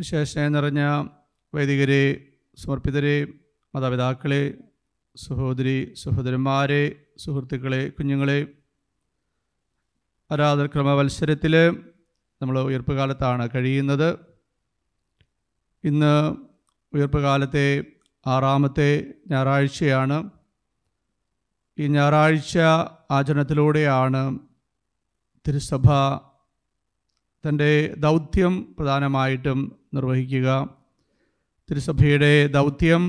വിശേഷ നിറഞ്ഞ വൈദികരെ സമർപ്പിതരെ മാതാപിതാക്കളെ സഹോദരി സഹോദരന്മാരെ സുഹൃത്തുക്കളെ കുഞ്ഞുങ്ങളെ ആരാധക്രമ നമ്മൾ ഉയർപ്പ് കാലത്താണ് കഴിയുന്നത് ഇന്ന് ഉയർപ്പ് കാലത്തെ ആറാമത്തെ ഞായറാഴ്ചയാണ് ഈ ഞായറാഴ്ച ആചരണത്തിലൂടെയാണ് തിരുസഭ തൻ്റെ ദൗത്യം പ്രധാനമായിട്ടും നിർവഹിക്കുക തിരുസഭയുടെ ദൗത്യം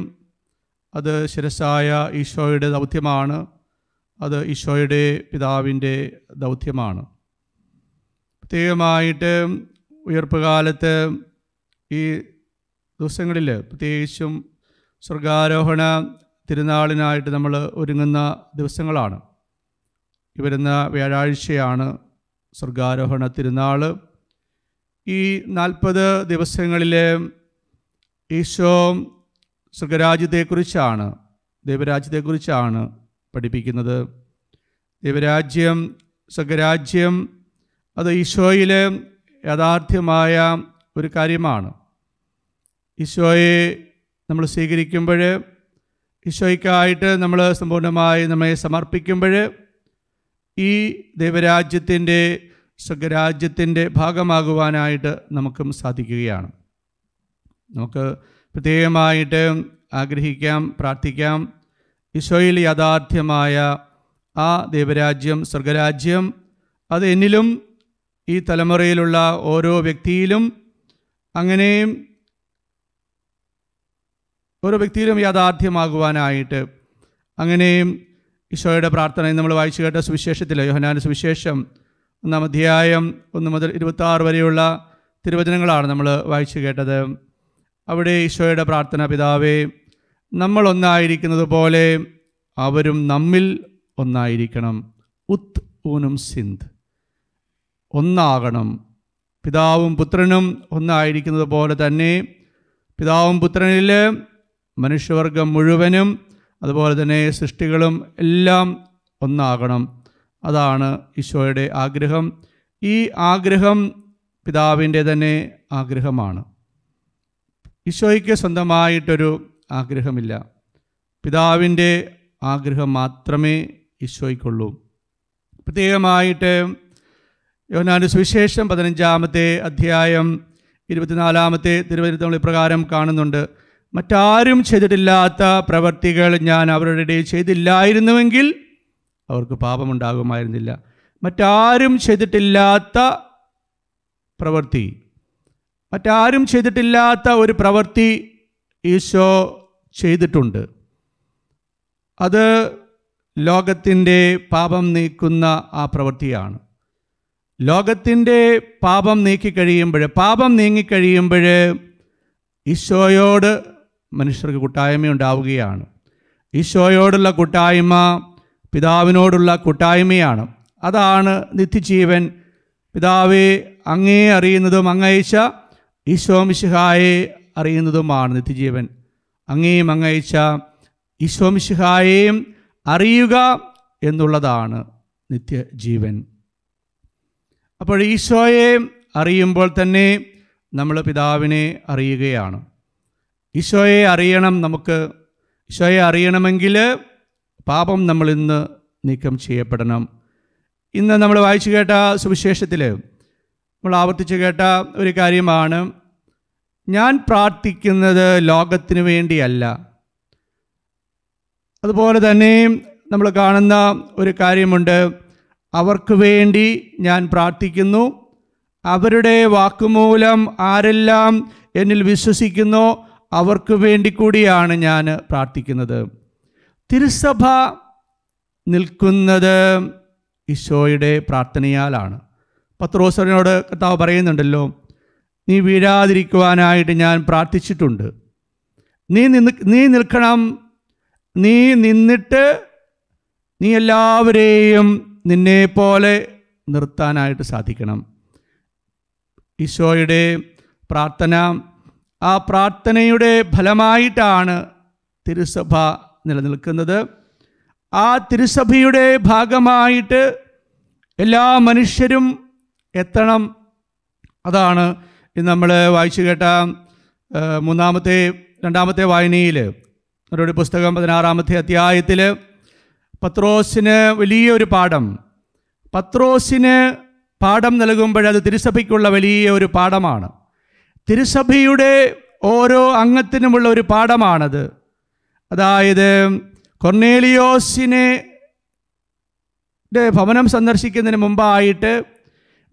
അത് ശിരസായ ഈശോയുടെ ദൗത്യമാണ് അത് ഈശോയുടെ പിതാവിൻ്റെ ദൗത്യമാണ് പ്രത്യേകമായിട്ട് ഉയർപ്പുകാലത്ത് ഈ ദിവസങ്ങളിൽ പ്രത്യേകിച്ചും സ്വർഗാരോഹണ തിരുനാളിനായിട്ട് നമ്മൾ ഒരുങ്ങുന്ന ദിവസങ്ങളാണ് ഈ വരുന്ന വ്യാഴാഴ്ചയാണ് സ്വർഗാരോഹണ തിരുനാൾ ഈ നാൽപ്പത് ദിവസങ്ങളിൽ ഈശോ സ്വർഗരാജ്യത്തെക്കുറിച്ചാണ് ദൈവരാജ്യത്തെക്കുറിച്ചാണ് പഠിപ്പിക്കുന്നത് ദൈവരാജ്യം സ്വർഗരാജ്യം അത് ഈശോയിലെ യാഥാർത്ഥ്യമായ ഒരു കാര്യമാണ് ഈശോയെ നമ്മൾ സ്വീകരിക്കുമ്പോൾ ഈശോയ്ക്കായിട്ട് നമ്മൾ സമ്പൂർണ്ണമായി നമ്മെ സമർപ്പിക്കുമ്പോൾ ഈ ദൈവരാജ്യത്തിൻ്റെ സ്വർഗരാജ്യത്തിൻ്റെ ഭാഗമാകുവാനായിട്ട് നമുക്കും സാധിക്കുകയാണ് നമുക്ക് പ്രത്യേകമായിട്ട് ആഗ്രഹിക്കാം പ്രാർത്ഥിക്കാം ഈശോയിൽ യാഥാർത്ഥ്യമായ ആ ദൈവരാജ്യം സ്വർഗരാജ്യം അത് എന്നിലും ഈ തലമുറയിലുള്ള ഓരോ വ്യക്തിയിലും അങ്ങനെയും ഓരോ വ്യക്തിയിലും യാഥാർത്ഥ്യമാകുവാനായിട്ട് അങ്ങനെയും ഈശോയുടെ പ്രാർത്ഥന നമ്മൾ വായിച്ചു കേട്ട സുവിശേഷത്തിൽ യോഹനാന സുവിശേഷം ഒന്നാം അധ്യായം ഒന്ന് മുതൽ ഇരുപത്തി വരെയുള്ള തിരുവചനങ്ങളാണ് നമ്മൾ വായിച്ചു കേട്ടത് അവിടെ ഈശോയുടെ പ്രാർത്ഥന പിതാവേ നമ്മൾ ഒന്നായിരിക്കുന്നത് പോലെ അവരും നമ്മിൽ ഒന്നായിരിക്കണം ഉത്ത് ഊനും സിന്ധ് ഒന്നാകണം പിതാവും പുത്രനും ഒന്നായിരിക്കുന്നത് പോലെ തന്നെ പിതാവും പുത്രനിൽ മനുഷ്യവർഗം മുഴുവനും അതുപോലെ തന്നെ സൃഷ്ടികളും എല്ലാം ഒന്നാകണം അതാണ് ഈശോയുടെ ആഗ്രഹം ഈ ആഗ്രഹം പിതാവിൻ്റെ തന്നെ ആഗ്രഹമാണ് ഈശോയ്ക്ക് സ്വന്തമായിട്ടൊരു ആഗ്രഹമില്ല പിതാവിൻ്റെ ആഗ്രഹം മാത്രമേ ഈശോയ്ക്കുള്ളൂ പ്രത്യേകമായിട്ട് യോനാന് സുവിശേഷം പതിനഞ്ചാമത്തെ അധ്യായം ഇരുപത്തിനാലാമത്തെ തിരുവനന്തപുരം ഇപ്രകാരം കാണുന്നുണ്ട് മറ്റാരും ചെയ്തിട്ടില്ലാത്ത പ്രവർത്തികൾ ഞാൻ അവരുടെ ചെയ്തില്ലായിരുന്നുവെങ്കിൽ അവർക്ക് പാപമുണ്ടാകുമായിരുന്നില്ല മറ്റാരും ചെയ്തിട്ടില്ലാത്ത പ്രവൃത്തി മറ്റാരും ചെയ്തിട്ടില്ലാത്ത ഒരു പ്രവൃത്തി ഈശോ ചെയ്തിട്ടുണ്ട് അത് ലോകത്തിൻ്റെ പാപം നീക്കുന്ന ആ പ്രവൃത്തിയാണ് ലോകത്തിൻ്റെ പാപം നീക്കിക്കഴിയുമ്പോൾ പാപം നീങ്ങിക്കഴിയുമ്പോൾ ഈശോയോട് മനുഷ്യർക്ക് കൂട്ടായ്മ ഉണ്ടാവുകയാണ് ഈശോയോടുള്ള കൂട്ടായ്മ പിതാവിനോടുള്ള കൂട്ടായ്മയാണ് അതാണ് നിത്യജീവൻ പിതാവെ അങ്ങേ അറിയുന്നതും അങ്ങയച്ച ഈശോമിശിഹായെ അറിയുന്നതുമാണ് നിത്യജീവൻ അങ്ങേയും അങ്ങയച്ച ഈശോമിശിഹായെയും അറിയുക എന്നുള്ളതാണ് നിത്യജീവൻ അപ്പോൾ ഈശോയെ അറിയുമ്പോൾ തന്നെ നമ്മൾ പിതാവിനെ അറിയുകയാണ് ഈശോയെ അറിയണം നമുക്ക് ഈശോയെ അറിയണമെങ്കിൽ പാപം നമ്മൾ ഇന്ന് നീക്കം ചെയ്യപ്പെടണം ഇന്ന് നമ്മൾ വായിച്ചു കേട്ട സുവിശേഷത്തിൽ നമ്മൾ ആവർത്തിച്ചു കേട്ട ഒരു കാര്യമാണ് ഞാൻ പ്രാർത്ഥിക്കുന്നത് ലോകത്തിന് വേണ്ടിയല്ല അതുപോലെ തന്നെ നമ്മൾ കാണുന്ന ഒരു കാര്യമുണ്ട് അവർക്ക് വേണ്ടി ഞാൻ പ്രാർത്ഥിക്കുന്നു അവരുടെ വാക്കുമൂലം ആരെല്ലാം എന്നിൽ വിശ്വസിക്കുന്നോ അവർക്ക് വേണ്ടി കൂടിയാണ് ഞാൻ പ്രാർത്ഥിക്കുന്നത് തിരുസഭ നിൽക്കുന്നത് ഈശോയുടെ പ്രാർത്ഥനയാലാണ് പത്രോസറിനോട് കർത്താവ് പറയുന്നുണ്ടല്ലോ നീ വീഴാതിരിക്കുവാനായിട്ട് ഞാൻ പ്രാർത്ഥിച്ചിട്ടുണ്ട് നീ നിന്ന് നീ നിൽക്കണം നീ നിന്നിട്ട് നീ എല്ലാവരെയും നിന്നെ പോലെ നിർത്താനായിട്ട് സാധിക്കണം ഈശോയുടെ പ്രാർത്ഥന ആ പ്രാർത്ഥനയുടെ ഫലമായിട്ടാണ് തിരുസഭ നിലനിൽക്കുന്നത് ആ തിരുസഭയുടെ ഭാഗമായിട്ട് എല്ലാ മനുഷ്യരും എത്തണം അതാണ് നമ്മൾ വായിച്ചു കേട്ട മൂന്നാമത്തെ രണ്ടാമത്തെ വായനയിൽ അവരുടെ പുസ്തകം പതിനാറാമത്തെ അധ്യായത്തിൽ പത്രോസിന് വലിയൊരു പാഠം പത്രോസിന് പാഠം നൽകുമ്പോഴത് അത് തിരുസഭയ്ക്കുള്ള വലിയ ഒരു പാഠമാണ് തിരുസഭയുടെ ഓരോ അംഗത്തിനുമുള്ള ഒരു പാഠമാണത് അതായത് കൊർണേലിയോസിനെ ഭവനം സന്ദർശിക്കുന്നതിന് മുമ്പായിട്ട്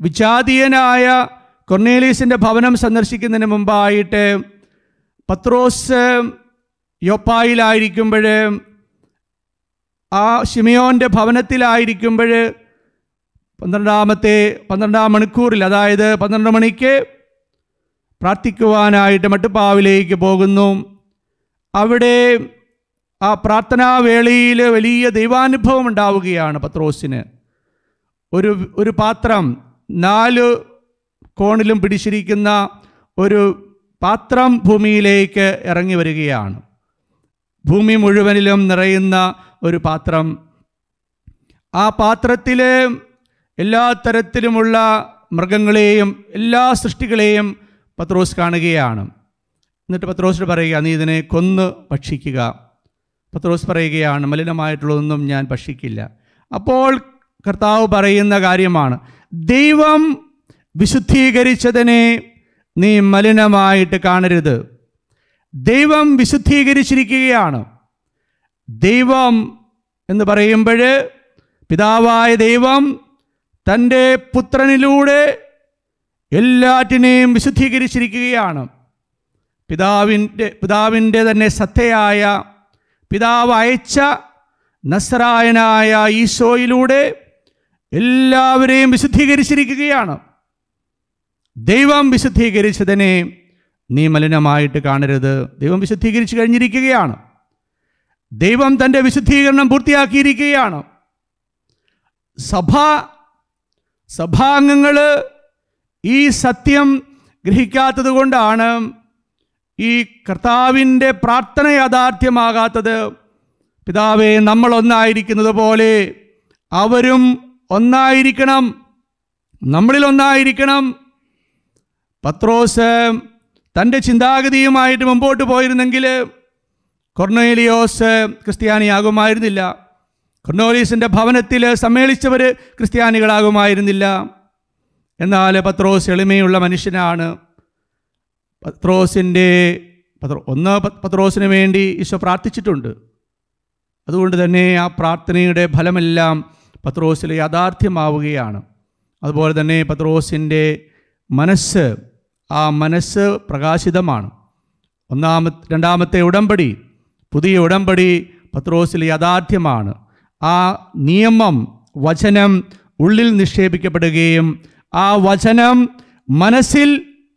വിജാതീയനായ കൊർണേലീസിൻ്റെ ഭവനം സന്ദർശിക്കുന്നതിന് മുമ്പായിട്ട് പത്രോസ് യോപ്പായിലായിരിക്കുമ്പോൾ ആ ഷിമിയോൻ്റെ ഭവനത്തിലായിരിക്കുമ്പോൾ പന്ത്രണ്ടാമത്തെ പന്ത്രണ്ടാം മണിക്കൂറിൽ അതായത് പന്ത്രണ്ട് മണിക്ക് പ്രാർത്ഥിക്കുവാനായിട്ട് മട്ടുപ്പാവിലേക്ക് പോകുന്നു അവിടെ ആ പ്രാർത്ഥനാവേളയിൽ വലിയ ദൈവാനുഭവം ഉണ്ടാവുകയാണ് പത്രോസിന് ഒരു ഒരു പാത്രം നാല് കോണിലും പിടിച്ചിരിക്കുന്ന ഒരു പാത്രം ഭൂമിയിലേക്ക് ഇറങ്ങി വരികയാണ് ഭൂമി മുഴുവനിലും നിറയുന്ന ഒരു പാത്രം ആ പാത്രത്തിലെ എല്ലാ തരത്തിലുമുള്ള മൃഗങ്ങളെയും എല്ലാ സൃഷ്ടികളെയും പത്രോസ് കാണുകയാണ് എന്നിട്ട് പത്രോസിന് പറയുക നീ ഇതിനെ കൊന്ന് ഭക്ഷിക്കുക പത്രോസ് പറയുകയാണ് മലിനമായിട്ടുള്ളതൊന്നും ഞാൻ ഭക്ഷിക്കില്ല അപ്പോൾ കർത്താവ് പറയുന്ന കാര്യമാണ് ദൈവം വിശുദ്ധീകരിച്ചതിനെ നീ മലിനമായിട്ട് കാണരുത് ദൈവം വിശുദ്ധീകരിച്ചിരിക്കുകയാണ് ദൈവം എന്ന് പറയുമ്പോൾ പിതാവായ ദൈവം തൻ്റെ പുത്രനിലൂടെ എല്ലാറ്റിനെയും വിശുദ്ധീകരിച്ചിരിക്കുകയാണ് പിതാവിൻ്റെ പിതാവിൻ്റെ തന്നെ സത്തയായ പിതാവ് അയച്ച നസ്രായനായ ഈശോയിലൂടെ എല്ലാവരെയും വിശുദ്ധീകരിച്ചിരിക്കുകയാണ് ദൈവം വിശുദ്ധീകരിച്ചതിനെ നീ മലിനമായിട്ട് കാണരുത് ദൈവം വിശുദ്ധീകരിച്ചു കഴിഞ്ഞിരിക്കുകയാണ് ദൈവം തൻ്റെ വിശുദ്ധീകരണം പൂർത്തിയാക്കിയിരിക്കുകയാണ് സഭ സഭാംഗങ്ങൾ ഈ സത്യം ഗ്രഹിക്കാത്തത് കൊണ്ടാണ് ഈ കർത്താവിൻ്റെ പ്രാർത്ഥന യാഥാർത്ഥ്യമാകാത്തത് പിതാവേ നമ്മൾ ഒന്നായിരിക്കുന്നത് പോലെ അവരും ഒന്നായിരിക്കണം നമ്മളിൽ ഒന്നായിരിക്കണം പത്രോസ് തൻ്റെ ചിന്താഗതിയുമായിട്ട് മുമ്പോട്ട് പോയിരുന്നെങ്കിൽ കൊർണേലിയോസ് ക്രിസ്ത്യാനിയാകുമായിരുന്നില്ല കൊർണോലീസിൻ്റെ ഭവനത്തിൽ സമ്മേളിച്ചവർ ക്രിസ്ത്യാനികളാകുമായിരുന്നില്ല എന്നാൽ പത്രോസ് എളിമയുള്ള മനുഷ്യനാണ് പത്രോസിൻ്റെ പത്ര ഒന്ന് പത്രോസിന് വേണ്ടി ഈശോ പ്രാർത്ഥിച്ചിട്ടുണ്ട് അതുകൊണ്ട് തന്നെ ആ പ്രാർത്ഥനയുടെ ഫലമെല്ലാം പത്രോസിൽ യാഥാർത്ഥ്യമാവുകയാണ് അതുപോലെ തന്നെ പത്രോസിൻ്റെ മനസ്സ് ആ മനസ്സ് പ്രകാശിതമാണ് ഒന്നാമ രണ്ടാമത്തെ ഉടമ്പടി പുതിയ ഉടമ്പടി പത്രോസിൽ യാഥാർത്ഥ്യമാണ് ആ നിയമം വചനം ഉള്ളിൽ നിക്ഷേപിക്കപ്പെടുകയും ആ വചനം മനസ്സിൽ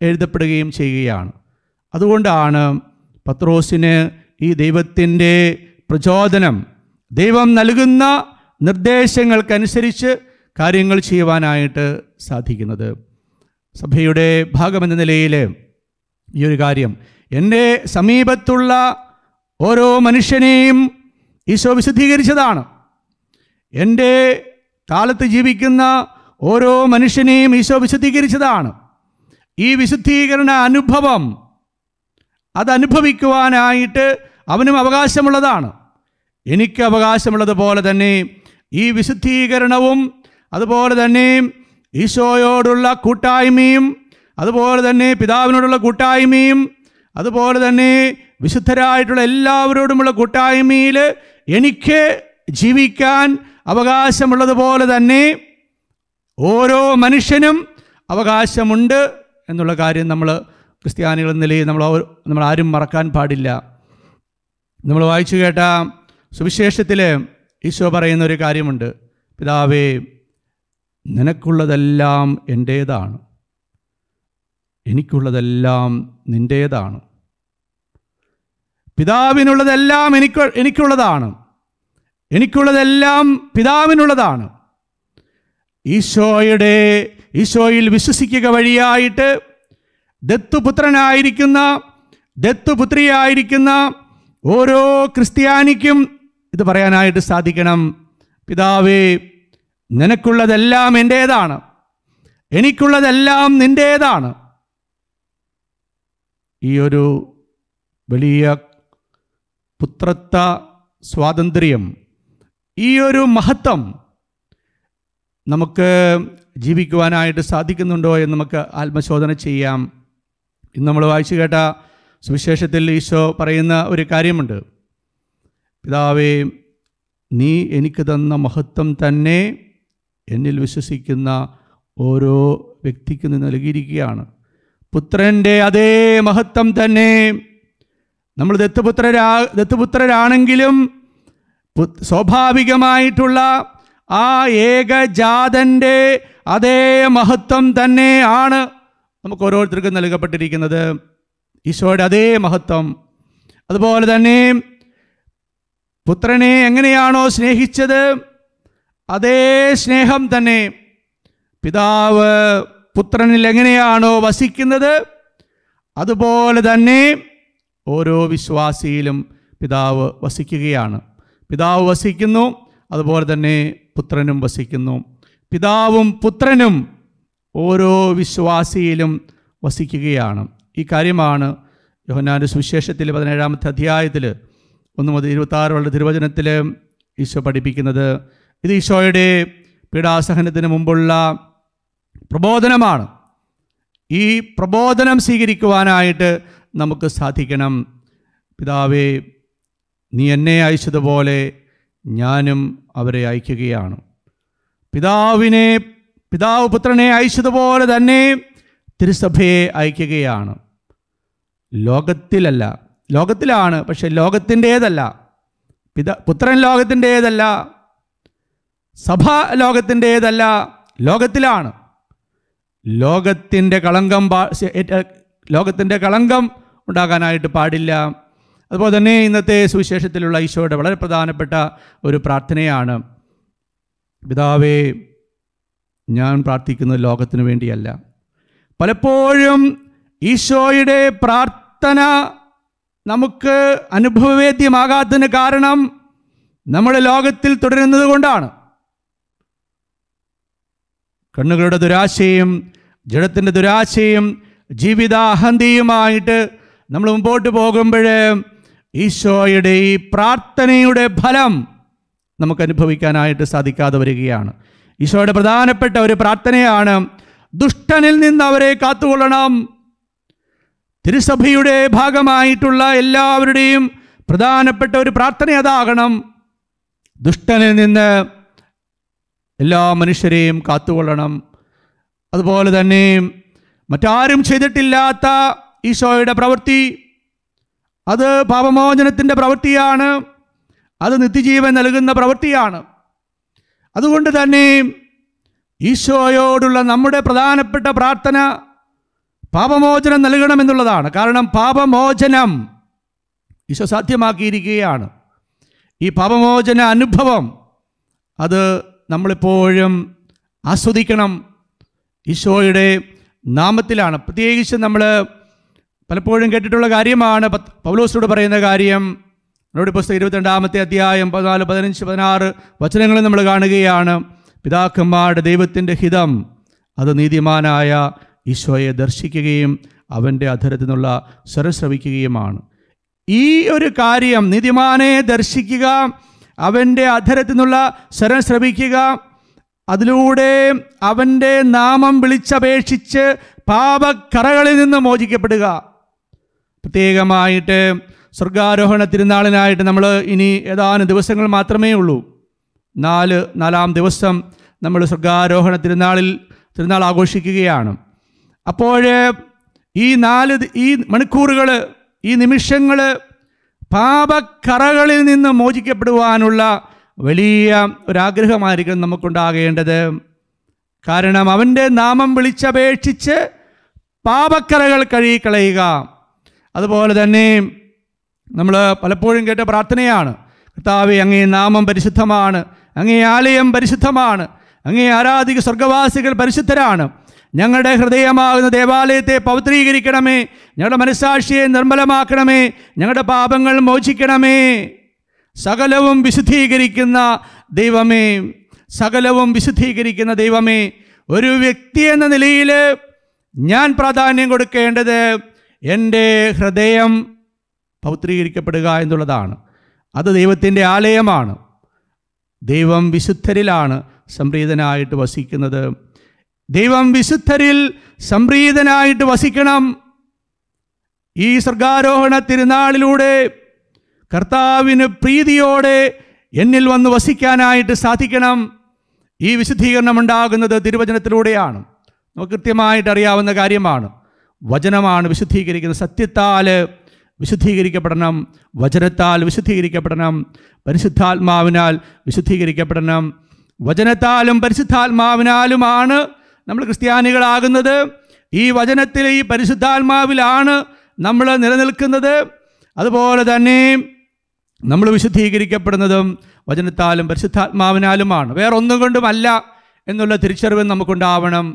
എഴുതപ്പെടുകയും ചെയ്യുകയാണ് അതുകൊണ്ടാണ് പത്രോസിന് ഈ ദൈവത്തിൻ്റെ പ്രചോദനം ദൈവം നൽകുന്ന നിർദ്ദേശങ്ങൾക്കനുസരിച്ച് കാര്യങ്ങൾ ചെയ്യുവാനായിട്ട് സാധിക്കുന്നത് സഭയുടെ ഭാഗമെന്ന നിലയിൽ ഈ ഒരു കാര്യം എൻ്റെ സമീപത്തുള്ള ഓരോ മനുഷ്യനെയും ഈശോ വിശദീകരിച്ചതാണ് എൻ്റെ കാലത്ത് ജീവിക്കുന്ന ഓരോ മനുഷ്യനെയും ഈശോ വിശദീകരിച്ചതാണ് ഈ വിശുദ്ധീകരണ അനുഭവം അതനുഭവിക്കുവാനായിട്ട് അവനും അവകാശമുള്ളതാണ് എനിക്ക് അവകാശമുള്ളതുപോലെ തന്നെ ഈ വിശുദ്ധീകരണവും അതുപോലെ തന്നെ ഈശോയോടുള്ള കൂട്ടായ്മയും അതുപോലെ തന്നെ പിതാവിനോടുള്ള കൂട്ടായ്മയും അതുപോലെ തന്നെ വിശുദ്ധരായിട്ടുള്ള എല്ലാവരോടുമുള്ള കൂട്ടായ്മയിൽ എനിക്ക് ജീവിക്കാൻ അവകാശമുള്ളതുപോലെ തന്നെ ഓരോ മനുഷ്യനും അവകാശമുണ്ട് എന്നുള്ള കാര്യം നമ്മൾ ക്രിസ്ത്യാനികൾ എന്ന നിലയിൽ നമ്മൾ നമ്മൾ ആരും മറക്കാൻ പാടില്ല നമ്മൾ വായിച്ചു കേട്ട സുവിശേഷത്തിൽ ഈശോ പറയുന്ന ഒരു കാര്യമുണ്ട് പിതാവേ നിനക്കുള്ളതെല്ലാം എൻ്റേതാണ് എനിക്കുള്ളതെല്ലാം നിൻ്റേതാണ് പിതാവിനുള്ളതെല്ലാം എനിക്ക് എനിക്കുള്ളതാണ് എനിക്കുള്ളതെല്ലാം പിതാവിനുള്ളതാണ് ഈശോയുടെ ഈശോയിൽ വിശ്വസിക്കുക വഴിയായിട്ട് ദത്തുപുത്രനായിരിക്കുന്ന ദത്തുപുത്രിയായിരിക്കുന്ന ഓരോ ക്രിസ്ത്യാനിക്കും ഇത് പറയാനായിട്ട് സാധിക്കണം പിതാവേ നിനക്കുള്ളതെല്ലാം എൻ്റേതാണ് എനിക്കുള്ളതെല്ലാം നിൻ്റേതാണ് ഈ ഒരു വലിയ പുത്രത്വ സ്വാതന്ത്ര്യം ഈ ഒരു മഹത്വം നമുക്ക് ജീവിക്കുവാനായിട്ട് സാധിക്കുന്നുണ്ടോ എന്ന് നമുക്ക് ആത്മശോധന ചെയ്യാം ഇന്ന് നമ്മൾ വായിച്ചു കേട്ട സുവിശേഷത്തിൽ ഈശോ പറയുന്ന ഒരു കാര്യമുണ്ട് പിതാവേ നീ എനിക്ക് തന്ന മഹത്വം തന്നെ എന്നിൽ വിശ്വസിക്കുന്ന ഓരോ വ്യക്തിക്കും നൽകിയിരിക്കുകയാണ് പുത്രൻ്റെ അതേ മഹത്വം തന്നെ നമ്മൾ ദത്തുപുത്രരാ ദത്തുപുത്രരാണെങ്കിലും സ്വാഭാവികമായിട്ടുള്ള ആ ഏകജാതൻ്റെ അതേ മഹത്വം തന്നെയാണ് നമുക്ക് ഓരോരുത്തർക്കും നൽകപ്പെട്ടിരിക്കുന്നത് ഈശോയുടെ അതേ മഹത്വം അതുപോലെ തന്നെ പുത്രനെ എങ്ങനെയാണോ സ്നേഹിച്ചത് അതേ സ്നേഹം തന്നെ പിതാവ് പുത്രനിൽ എങ്ങനെയാണോ വസിക്കുന്നത് അതുപോലെ തന്നെ ഓരോ വിശ്വാസിയിലും പിതാവ് വസിക്കുകയാണ് പിതാവ് വസിക്കുന്നു അതുപോലെ തന്നെ പുത്രനും വസിക്കുന്നു പിതാവും പുത്രനും ഓരോ വിശ്വാസിയിലും വസിക്കുകയാണ് ഈ കാര്യമാണ് യോഹനാൻ്റെ സുവിശേഷത്തിൽ പതിനേഴാമത്തെ അധ്യായത്തിൽ ഒന്ന് മുതൽ ഇരുപത്താറുള്ള തിരുവചനത്തിൽ ഈശോ പഠിപ്പിക്കുന്നത് ഇത് ഈശോയുടെ പീഡാസഹനത്തിന് മുമ്പുള്ള പ്രബോധനമാണ് ഈ പ്രബോധനം സ്വീകരിക്കുവാനായിട്ട് നമുക്ക് സാധിക്കണം പിതാവേ നീ എന്നെ അയച്ചതുപോലെ ഞാനും അവരെ അയക്കുകയാണ് പിതാവിനെ പിതാവ് പുത്രനെ അയച്ചതുപോലെ തന്നെ തിരുസഭയെ അയക്കുകയാണ് ലോകത്തിലല്ല ലോകത്തിലാണ് പക്ഷെ ലോകത്തിൻ്റേതല്ല പിത പുത്രൻ ലോകത്തിൻ്റേതല്ല സഭ ലോകത്തിൻ്റേതല്ല ലോകത്തിലാണ് ലോകത്തിൻ്റെ കളങ്കം ലോകത്തിൻ്റെ കളങ്കം ഉണ്ടാകാനായിട്ട് പാടില്ല അതുപോലെ തന്നെ ഇന്നത്തെ സുവിശേഷത്തിലുള്ള ഈശോയുടെ വളരെ പ്രധാനപ്പെട്ട ഒരു പ്രാർത്ഥനയാണ് പിതാവേ ഞാൻ പ്രാർത്ഥിക്കുന്നത് ലോകത്തിനു വേണ്ടിയല്ല പലപ്പോഴും ഈശോയുടെ പ്രാർത്ഥന നമുക്ക് അനുഭവവേദ്യമാകാത്തതിന് കാരണം നമ്മൾ ലോകത്തിൽ തുടരുന്നത് കൊണ്ടാണ് കണ്ണുകളുടെ ദുരാശയും ജഡത്തിൻ്റെ ദുരാശയും ജീവിതാഹന്തിയുമായിട്ട് നമ്മൾ മുമ്പോട്ട് പോകുമ്പോൾ ഈശോയുടെ ഈ പ്രാർത്ഥനയുടെ ഫലം നമുക്ക് അനുഭവിക്കാനായിട്ട് സാധിക്കാതെ വരികയാണ് ഈശോയുടെ പ്രധാനപ്പെട്ട ഒരു പ്രാർത്ഥനയാണ് ദുഷ്ടനിൽ നിന്ന് അവരെ കാത്തുകൊള്ളണം തിരുസഭയുടെ ഭാഗമായിട്ടുള്ള എല്ലാവരുടെയും പ്രധാനപ്പെട്ട ഒരു പ്രാർത്ഥന അതാകണം ദുഷ്ടനിൽ നിന്ന് എല്ലാ മനുഷ്യരെയും കാത്തുകൊള്ളണം അതുപോലെ തന്നെ മറ്റാരും ചെയ്തിട്ടില്ലാത്ത ഈശോയുടെ പ്രവൃത്തി അത് പാപമോചനത്തിൻ്റെ പ്രവൃത്തിയാണ് അത് നിത്യജീവൻ നൽകുന്ന പ്രവൃത്തിയാണ് അതുകൊണ്ട് തന്നെ ഈശോയോടുള്ള നമ്മുടെ പ്രധാനപ്പെട്ട പ്രാർത്ഥന പാപമോചനം നൽകണമെന്നുള്ളതാണ് കാരണം പാപമോചനം ഈശോ സാധ്യമാക്കിയിരിക്കുകയാണ് ഈ പാപമോചന അനുഭവം അത് നമ്മളിപ്പോഴും ആസ്വദിക്കണം ഈശോയുടെ നാമത്തിലാണ് പ്രത്യേകിച്ച് നമ്മൾ പലപ്പോഴും കേട്ടിട്ടുള്ള കാര്യമാണ് പൗലോസിനോട് പറയുന്ന കാര്യം നമ്മുടെ പുസ്തകം ഇരുപത്തിരണ്ടാമത്തെ അധ്യായം പതിനാല് പതിനഞ്ച് പതിനാറ് വചനങ്ങൾ നമ്മൾ കാണുകയാണ് പിതാക്കന്മാരുടെ ദൈവത്തിൻ്റെ ഹിതം അത് നീതിമാനായ ഈശോയെ ദർശിക്കുകയും അവൻ്റെ അധരത്തിൽ നിന്നുള്ള സ്വരശ്രവിക്കുകയുമാണ് ഈ ഒരു കാര്യം നീതിമാനെ ദർശിക്കുക അവൻ്റെ അധരത്തിൽ നിന്നുള്ള സ്വരം ശ്രവിക്കുക അതിലൂടെ അവൻ്റെ നാമം വിളിച്ചപേക്ഷിച്ച് പാപക്കറകളിൽ നിന്ന് മോചിക്കപ്പെടുക പ്രത്യേകമായിട്ട് സ്വർഗാരോഹണ തിരുനാളിനായിട്ട് നമ്മൾ ഇനി ഏതാനും ദിവസങ്ങൾ മാത്രമേ ഉള്ളൂ നാല് നാലാം ദിവസം നമ്മൾ സ്വർഗാരോഹണ തിരുനാളിൽ തിരുനാൾ ആഘോഷിക്കുകയാണ് അപ്പോൾ ഈ നാല് ഈ മണിക്കൂറുകൾ ഈ നിമിഷങ്ങൾ പാപക്കറകളിൽ നിന്ന് മോചിക്കപ്പെടുവാനുള്ള വലിയ ഒരാഗ്രഹമായിരിക്കണം നമുക്കുണ്ടാകേണ്ടത് കാരണം അവൻ്റെ നാമം വിളിച്ചപേക്ഷിച്ച് പാപക്കറകൾ കഴുകിക്കളയുക അതുപോലെ തന്നെ നമ്മൾ പലപ്പോഴും കേട്ട പ്രാർത്ഥനയാണ് കർത്താവെ അങ്ങേ നാമം പരിശുദ്ധമാണ് അങ്ങേ ആലയം പരിശുദ്ധമാണ് അങ്ങേ ആരാധിക സ്വർഗവാസികൾ പരിശുദ്ധരാണ് ഞങ്ങളുടെ ഹൃദയമാകുന്ന ദേവാലയത്തെ പവിത്രീകരിക്കണമേ ഞങ്ങളുടെ മനസ്സാക്ഷിയെ നിർമ്മലമാക്കണമേ ഞങ്ങളുടെ പാപങ്ങൾ മോചിക്കണമേ സകലവും വിശുദ്ധീകരിക്കുന്ന ദൈവമേ സകലവും വിശുദ്ധീകരിക്കുന്ന ദൈവമേ ഒരു വ്യക്തി എന്ന നിലയിൽ ഞാൻ പ്രാധാന്യം കൊടുക്കേണ്ടത് എൻ്റെ ഹൃദയം പൗത്രീകരിക്കപ്പെടുക എന്നുള്ളതാണ് അത് ദൈവത്തിൻ്റെ ആലയമാണ് ദൈവം വിശുദ്ധരിലാണ് സംപ്രീതനായിട്ട് വസിക്കുന്നത് ദൈവം വിശുദ്ധരിൽ സംപ്രീതനായിട്ട് വസിക്കണം ഈ സർഗാരോഹണ തിരുനാളിലൂടെ കർത്താവിന് പ്രീതിയോടെ എന്നിൽ വന്ന് വസിക്കാനായിട്ട് സാധിക്കണം ഈ വിശുദ്ധീകരണം ഉണ്ടാകുന്നത് തിരുവചനത്തിലൂടെയാണ് നമുക്ക് കൃത്യമായിട്ട് അറിയാവുന്ന കാര്യമാണ് വചനമാണ് വിശുദ്ധീകരിക്കുന്നത് സത്യത്താൽ വിശുദ്ധീകരിക്കപ്പെടണം വചനത്താൽ വിശുദ്ധീകരിക്കപ്പെടണം പരിശുദ്ധാത്മാവിനാൽ വിശുദ്ധീകരിക്കപ്പെടണം വചനത്താലും പരിശുദ്ധാത്മാവിനാലുമാണ് നമ്മൾ ക്രിസ്ത്യാനികളാകുന്നത് ഈ വചനത്തിൽ ഈ പരിശുദ്ധാത്മാവിലാണ് നമ്മൾ നിലനിൽക്കുന്നത് അതുപോലെ തന്നെ നമ്മൾ വിശുദ്ധീകരിക്കപ്പെടുന്നതും വചനത്താലും പരിശുദ്ധാത്മാവിനാലുമാണ് വേറൊന്നും കൊണ്ടുമല്ല എന്നുള്ള തിരിച്ചറിവ് നമുക്കുണ്ടാവണം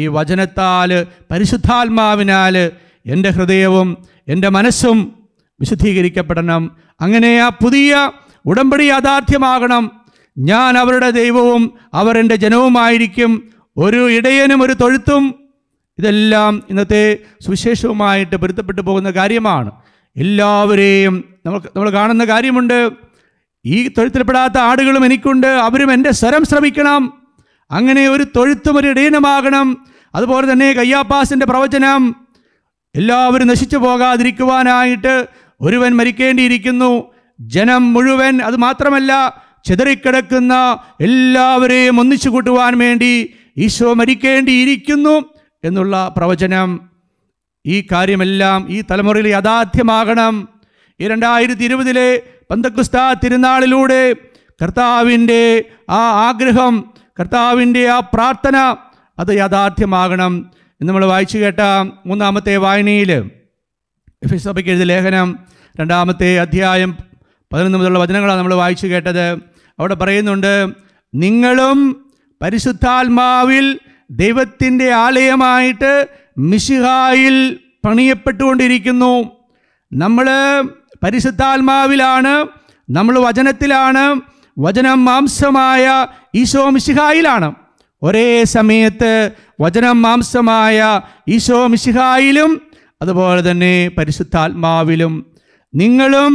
ഈ വചനത്താൽ പരിശുദ്ധാത്മാവിനാൽ എൻ്റെ ഹൃദയവും എൻ്റെ മനസ്സും വിശുദ്ധീകരിക്കപ്പെടണം അങ്ങനെ ആ പുതിയ ഉടമ്പടി യാഥാർത്ഥ്യമാകണം ഞാൻ അവരുടെ ദൈവവും അവർ എൻ്റെ ജനവുമായിരിക്കും ഒരു ഇടയനും ഒരു തൊഴുത്തും ഇതെല്ലാം ഇന്നത്തെ സുവിശേഷവുമായിട്ട് പൊരുത്തപ്പെട്ടു പോകുന്ന കാര്യമാണ് എല്ലാവരെയും നമ്മൾ നമ്മൾ കാണുന്ന കാര്യമുണ്ട് ഈ തൊഴുത്തിൽപ്പെടാത്ത ആടുകളും എനിക്കുണ്ട് അവരും എൻ്റെ സ്വരം ശ്രമിക്കണം അങ്ങനെ ഒരു തൊഴുത്തും ഒരു ഇടീനമാകണം അതുപോലെ തന്നെ കയ്യാപ്പാസിൻ്റെ പ്രവചനം എല്ലാവരും നശിച്ചു പോകാതിരിക്കുവാനായിട്ട് ഒരുവൻ മരിക്കേണ്ടിയിരിക്കുന്നു ജനം മുഴുവൻ അത് മാത്രമല്ല ചിതറിക്കിടക്കുന്ന എല്ലാവരെയും ഒന്നിച്ചു കൂട്ടുവാൻ വേണ്ടി ഈശോ മരിക്കേണ്ടിയിരിക്കുന്നു എന്നുള്ള പ്രവചനം ഈ കാര്യമെല്ലാം ഈ തലമുറയിൽ യാഥാർത്ഥ്യമാകണം ഈ രണ്ടായിരത്തി ഇരുപതിലെ പന്തക്രിസ്ത തിരുനാളിലൂടെ കർത്താവിൻ്റെ ആ ആഗ്രഹം കർത്താവിൻ്റെ ആ പ്രാർത്ഥന അത് യാഥാർത്ഥ്യമാകണം എന്ന് നമ്മൾ വായിച്ചു കേട്ട മൂന്നാമത്തെ വായനയിൽ എഫ് എസ് സഭയ്ക്ക് എഴുതിയ ലേഖനം രണ്ടാമത്തെ അധ്യായം പതിനൊന്ന് മുതലുള്ള വചനങ്ങളാണ് നമ്മൾ വായിച്ചു കേട്ടത് അവിടെ പറയുന്നുണ്ട് നിങ്ങളും പരിശുദ്ധാത്മാവിൽ ദൈവത്തിൻ്റെ ആലയമായിട്ട് മിശിഹായിൽ പണിയപ്പെട്ടുകൊണ്ടിരിക്കുന്നു നമ്മൾ പരിശുദ്ധാത്മാവിലാണ് നമ്മൾ വചനത്തിലാണ് വചനം മാംസമായ ഈശോ മിശിഹായിലാണ് ഒരേ സമയത്ത് വചനം മാംസമായ ഈശോ മിശിഹായിലും അതുപോലെ തന്നെ പരിശുദ്ധാത്മാവിലും നിങ്ങളും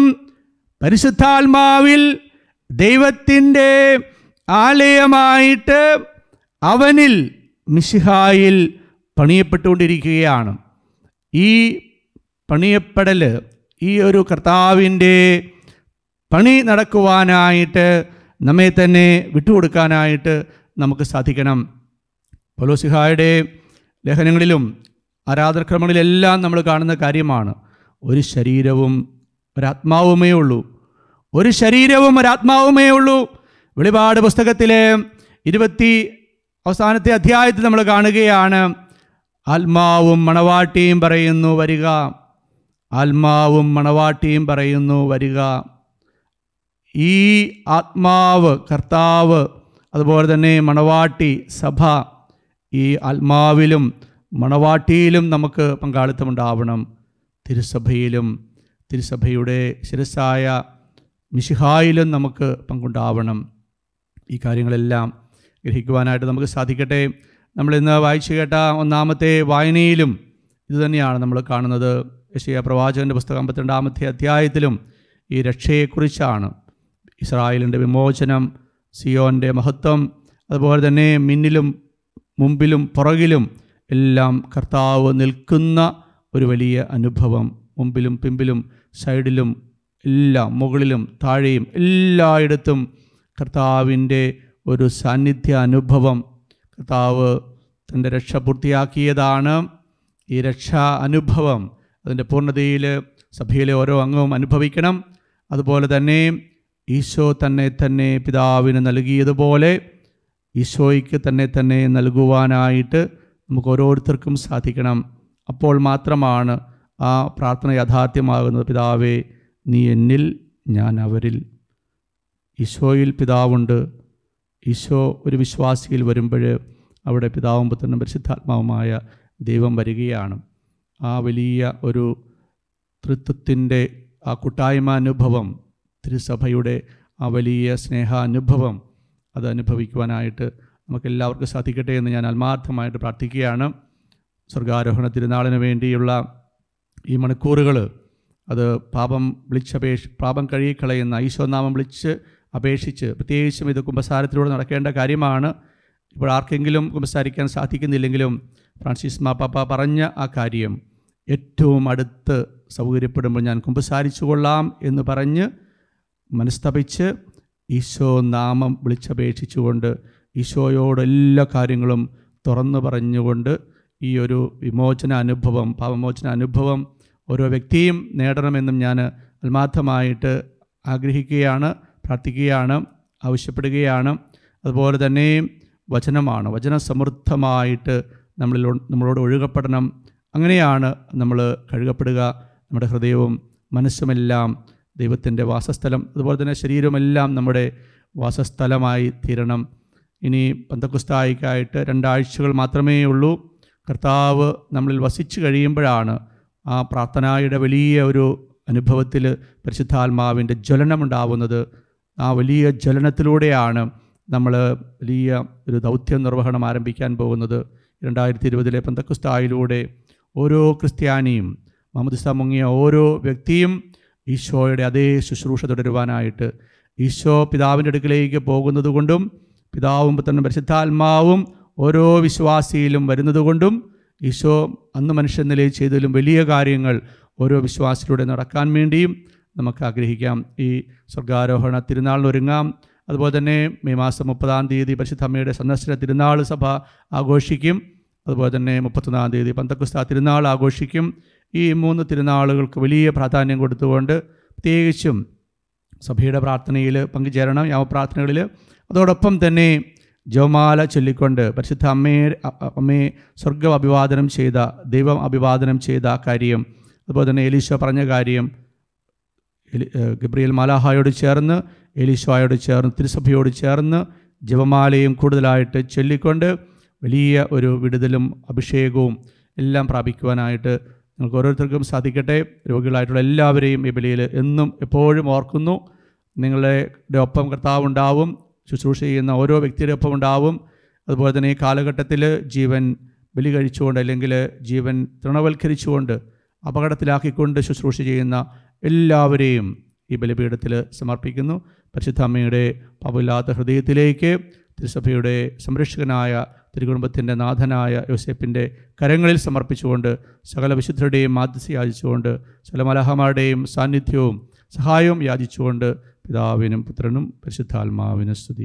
പരിശുദ്ധാത്മാവിൽ ദൈവത്തിൻ്റെ ആലയമായിട്ട് അവനിൽ മിശിഹായിൽ പണിയപ്പെട്ടുകൊണ്ടിരിക്കുകയാണ് ഈ പണിയപ്പെടൽ ഈ ഒരു കർത്താവിൻ്റെ പണി നടക്കുവാനായിട്ട് നമ്മെ തന്നെ വിട്ടുകൊടുക്കാനായിട്ട് നമുക്ക് സാധിക്കണം പൊലോസിഹായുടെ ലേഖനങ്ങളിലും ആരാധനക്രമങ്ങളിലെല്ലാം നമ്മൾ കാണുന്ന കാര്യമാണ് ഒരു ശരീരവും ഒരാത്മാവുമേ ഉള്ളൂ ഒരു ശരീരവും ഒരാത്മാവുമേ ഉള്ളൂ വെളിപാട് പുസ്തകത്തിലെ ഇരുപത്തി അവസാനത്തെ അധ്യായത്തിൽ നമ്മൾ കാണുകയാണ് ആത്മാവും മണവാട്ടിയും പറയുന്നു വരിക ആത്മാവും മണവാട്ടിയും പറയുന്നു വരിക ഈ ആത്മാവ് കർത്താവ് അതുപോലെ തന്നെ മണവാട്ടി സഭ ഈ ആത്മാവിലും മണവാട്ടിയിലും നമുക്ക് പങ്കാളിത്തമുണ്ടാവണം തിരുസഭയിലും തിരുസഭയുടെ ശിരസായ മിശിഹായിലും നമുക്ക് പങ്കുണ്ടാവണം ഈ കാര്യങ്ങളെല്ലാം ഗ്രഹിക്കുവാനായിട്ട് നമുക്ക് സാധിക്കട്ടെ നമ്മളിന്ന് വായിച്ചു കേട്ട ഒന്നാമത്തെ വായനയിലും ഇതുതന്നെയാണ് നമ്മൾ കാണുന്നത് യശയ പ്രവാചകൻ്റെ പുസ്തകം അമ്പത്തിരണ്ടാമത്തെ അധ്യായത്തിലും ഈ രക്ഷയെക്കുറിച്ചാണ് ഇസ്രായേലിൻ്റെ വിമോചനം സിയോൻ്റെ മഹത്വം അതുപോലെ തന്നെ മിന്നിലും മുമ്പിലും പുറകിലും എല്ലാം കർത്താവ് നിൽക്കുന്ന ഒരു വലിയ അനുഭവം മുമ്പിലും പിമ്പിലും സൈഡിലും എല്ലാം മുകളിലും താഴെയും എല്ലായിടത്തും കർത്താവിൻ്റെ ഒരു സാന്നിധ്യ അനുഭവം കർത്താവ് തൻ്റെ രക്ഷ പൂർത്തിയാക്കിയതാണ് ഈ രക്ഷാ അനുഭവം അതിൻ്റെ പൂർണ്ണതയിൽ സഭയിലെ ഓരോ അംഗവും അനുഭവിക്കണം അതുപോലെ തന്നെ ഈശോ തന്നെ തന്നെ പിതാവിന് നൽകിയതുപോലെ ഈശോയ്ക്ക് തന്നെ തന്നെ നൽകുവാനായിട്ട് നമുക്ക് ഓരോരുത്തർക്കും സാധിക്കണം അപ്പോൾ മാത്രമാണ് ആ പ്രാർത്ഥന യാഥാർത്ഥ്യമാകുന്നത് പിതാവേ നീ എന്നിൽ ഞാൻ അവരിൽ ഈശോയിൽ പിതാവുണ്ട് ഈശോ ഒരു വിശ്വാസിയിൽ വരുമ്പോൾ അവിടെ പിതാവും പുത്രനും പരിശുദ്ധാത്മാവുമായ ദൈവം വരികയാണ് ആ വലിയ ഒരു തൃത്വത്തിൻ്റെ ആ കൂട്ടായ്മ അനുഭവം തിരുസഭയുടെ ആ വലിയ സ്നേഹാനുഭവം അത് അനുഭവിക്കുവാനായിട്ട് നമുക്കെല്ലാവർക്കും സാധിക്കട്ടെ എന്ന് ഞാൻ ആത്മാർത്ഥമായിട്ട് പ്രാർത്ഥിക്കുകയാണ് സ്വർഗാരോഹണ തിരുനാളിന് വേണ്ടിയുള്ള ഈ മണിക്കൂറുകൾ അത് പാപം വിളിച്ചപേക്ഷ പാപം കഴുകിക്കളയുന്ന ഈശോനാമം വിളിച്ച് അപേക്ഷിച്ച് പ്രത്യേകിച്ചും ഇത് കുംഭസാരത്തിലൂടെ നടക്കേണ്ട കാര്യമാണ് ഇപ്പോൾ ആർക്കെങ്കിലും കുമ്പസാരിക്കാൻ സാധിക്കുന്നില്ലെങ്കിലും ഫ്രാൻസിസ് മാപ്പാപ്പ പറഞ്ഞ ആ കാര്യം ഏറ്റവും അടുത്ത് സൗകര്യപ്പെടുമ്പോൾ ഞാൻ കുമ്പസാരിച്ചു കൊള്ളാം എന്ന് പറഞ്ഞ് മനസ്തപിച്ച് ഈശോ നാമം വിളിച്ചപേക്ഷിച്ചുകൊണ്ട് ഈശോയോട് എല്ലാ കാര്യങ്ങളും തുറന്നു പറഞ്ഞുകൊണ്ട് ഈ ഒരു വിമോചന അനുഭവം പാപമോചന അനുഭവം ഓരോ വ്യക്തിയും നേടണമെന്നും ഞാൻ ആത്മാർത്ഥമായിട്ട് ആഗ്രഹിക്കുകയാണ് പ്രാർത്ഥിക്കുകയാണ് ആവശ്യപ്പെടുകയാണ് അതുപോലെ തന്നെ വചനമാണ് വചനസമൃദ്ധമായിട്ട് നമ്മളിൽ നമ്മളോട് ഒഴുകപ്പെടണം അങ്ങനെയാണ് നമ്മൾ കഴുകപ്പെടുക നമ്മുടെ ഹൃദയവും മനസ്സുമെല്ലാം ദൈവത്തിൻ്റെ വാസസ്ഥലം അതുപോലെ തന്നെ ശരീരമെല്ലാം നമ്മുടെ വാസസ്ഥലമായി തീരണം ഇനി പന്തക്കുസ്തായിക്കായിട്ട് രണ്ടാഴ്ചകൾ മാത്രമേ ഉള്ളൂ കർത്താവ് നമ്മളിൽ വസിച്ചു കഴിയുമ്പോഴാണ് ആ പ്രാർത്ഥനയുടെ വലിയ ഒരു അനുഭവത്തിൽ പരിശുദ്ധാത്മാവിൻ്റെ ജ്വലനമുണ്ടാവുന്നത് ആ വലിയ ജ്വലനത്തിലൂടെയാണ് നമ്മൾ വലിയ ഒരു ദൗത്യ നിർവഹണം ആരംഭിക്കാൻ പോകുന്നത് രണ്ടായിരത്തി ഇരുപതിലെ പന്തക്കുസ്തായിലൂടെ ഓരോ ക്രിസ്ത്യാനിയും മമദിസ മുങ്ങിയ ഓരോ വ്യക്തിയും ഈശോയുടെ അതേ ശുശ്രൂഷ തുടരുവാനായിട്ട് ഈശോ പിതാവിൻ്റെ അടുക്കിലേക്ക് പോകുന്നത് കൊണ്ടും പിതാവും പുത്രനും പരിശുദ്ധാത്മാവും ഓരോ വിശ്വാസിയിലും വരുന്നതുകൊണ്ടും ഈശോ അന്ന് മനുഷ്യൻ നിലയിൽ ചെയ്തതിലും വലിയ കാര്യങ്ങൾ ഓരോ വിശ്വാസിലൂടെ നടക്കാൻ വേണ്ടിയും നമുക്ക് ആഗ്രഹിക്കാം ഈ സ്വർഗാരോഹണ തിരുനാളിനൊരുങ്ങാം അതുപോലെ തന്നെ മെയ് മാസം മുപ്പതാം തീയതി പരിശുദ്ധമ്മയുടെ സന്ദർശന തിരുനാൾ സഭ ആഘോഷിക്കും അതുപോലെ തന്നെ മുപ്പത്തൊന്നാം തീയതി പന്തക്കുസ്ത തിരുനാൾ ആഘോഷിക്കും ഈ മൂന്ന് തിരുനാളുകൾക്ക് വലിയ പ്രാധാന്യം കൊടുത്തുകൊണ്ട് പ്രത്യേകിച്ചും സഭയുടെ പ്രാർത്ഥനയിൽ പങ്കുചേരണം യാമപ്രാർത്ഥനകളിൽ അതോടൊപ്പം തന്നെ ജോമാല ചൊല്ലിക്കൊണ്ട് പരിശുദ്ധ അമ്മയെ അമ്മയെ സ്വർഗം അഭിവാദനം ചെയ്ത ദൈവം അഭിവാദനം ചെയ്ത കാര്യം അതുപോലെ തന്നെ എലീശോ പറഞ്ഞ കാര്യം ഗബ്രിയൽ മാലാഹായോട് ചേർന്ന് എലീശോയോട് ചേർന്ന് തിരുസഭയോട് ചേർന്ന് ജപമാലയും കൂടുതലായിട്ട് ചൊല്ലിക്കൊണ്ട് വലിയ ഒരു വിടുതലും അഭിഷേകവും എല്ലാം പ്രാപിക്കുവാനായിട്ട് നിങ്ങൾക്ക് ഓരോരുത്തർക്കും സാധിക്കട്ടെ രോഗികളായിട്ടുള്ള എല്ലാവരെയും ഈ ബലിയിൽ എന്നും എപ്പോഴും ഓർക്കുന്നു നിങ്ങളുടെ ഒപ്പം കർത്താവ് ഉണ്ടാവും ശുശ്രൂഷ ചെയ്യുന്ന ഓരോ വ്യക്തിയുടെ ഒപ്പം ഉണ്ടാവും അതുപോലെ തന്നെ ഈ കാലഘട്ടത്തിൽ ജീവൻ ബലി കഴിച്ചുകൊണ്ട് അല്ലെങ്കിൽ ജീവൻ തൃണവൽക്കരിച്ചുകൊണ്ട് അപകടത്തിലാക്കിക്കൊണ്ട് ശുശ്രൂഷ ചെയ്യുന്ന എല്ലാവരെയും ഈ ബലിപീഠത്തിൽ സമർപ്പിക്കുന്നു പരിശുദ്ധ അമ്മയുടെ പവില്ലാത്ത ഹൃദയത്തിലേക്ക് തിരുസഭയുടെ സംരക്ഷകനായ തിരുകുടുംബത്തിൻ്റെ നാഥനായ യോസേപ്പിൻ്റെ കരങ്ങളിൽ സമർപ്പിച്ചുകൊണ്ട് സകല വിശുദ്ധരുടെയും മാധ്യസ്ഥ യാചിച്ചുകൊണ്ട് സകല മലഹമാരുടെയും സാന്നിധ്യവും സഹായവും യാചിച്ചുകൊണ്ട് പിതാവിനും പുത്രനും പരിശുദ്ധാത്മാവിനും സ്തുതി